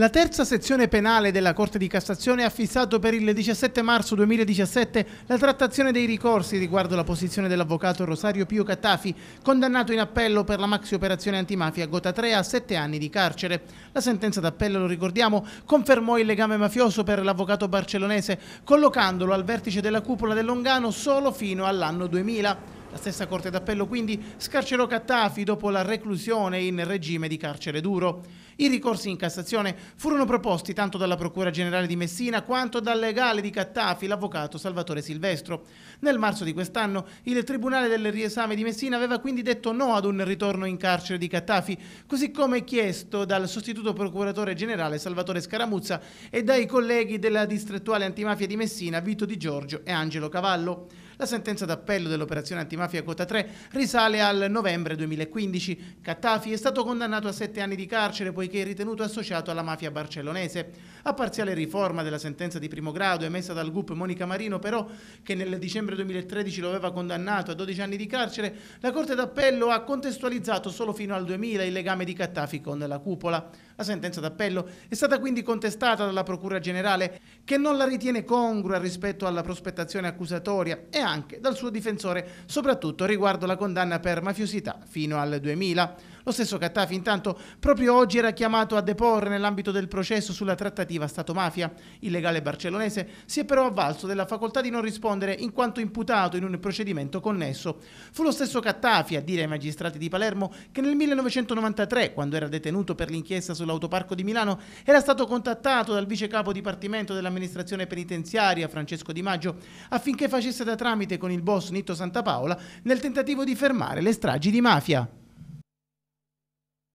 La terza sezione penale della Corte di Cassazione ha fissato per il 17 marzo 2017 la trattazione dei ricorsi riguardo la posizione dell'avvocato Rosario Pio Cattafi, condannato in appello per la maxi operazione antimafia Gota 3 a 7 anni di carcere. La sentenza d'appello, lo ricordiamo, confermò il legame mafioso per l'avvocato barcellonese, collocandolo al vertice della cupola del Longano solo fino all'anno 2000 stessa Corte d'Appello quindi scarcerò Cattafi dopo la reclusione in regime di carcere duro. I ricorsi in Cassazione furono proposti tanto dalla Procura Generale di Messina quanto dal legale di Cattafi, l'avvocato Salvatore Silvestro. Nel marzo di quest'anno il Tribunale del Riesame di Messina aveva quindi detto no ad un ritorno in carcere di Cattafi, così come chiesto dal sostituto procuratore generale Salvatore Scaramuzza e dai colleghi della distrettuale antimafia di Messina Vito Di Giorgio e Angelo Cavallo. La sentenza d'appello dell'operazione antimafia quota 3 risale al novembre 2015. Cattafi è stato condannato a sette anni di carcere poiché è ritenuto associato alla mafia barcellonese. A parziale riforma della sentenza di primo grado emessa dal GUP Monica Marino però, che nel dicembre 2013 lo aveva condannato a 12 anni di carcere, la Corte d'Appello ha contestualizzato solo fino al 2000 il legame di Cattafi con la cupola. La sentenza d'appello è stata quindi contestata dalla Procura Generale che non la ritiene congrua rispetto alla prospettazione accusatoria e anche dal suo difensore, soprattutto riguardo la condanna per mafiosità fino al 2000. Lo stesso Cattafi intanto proprio oggi era chiamato a deporre nell'ambito del processo sulla trattativa Stato-mafia. Il legale barcellonese si è però avvalso della facoltà di non rispondere in quanto imputato in un procedimento connesso. Fu lo stesso Cattafi a dire ai magistrati di Palermo che nel 1993, quando era detenuto per l'inchiesta sull'autoparco di Milano, era stato contattato dal vice capo dipartimento dell'amministrazione penitenziaria Francesco Di Maggio affinché facesse da tramite tramite con il boss Nitto Santapaola nel tentativo di fermare le stragi di mafia.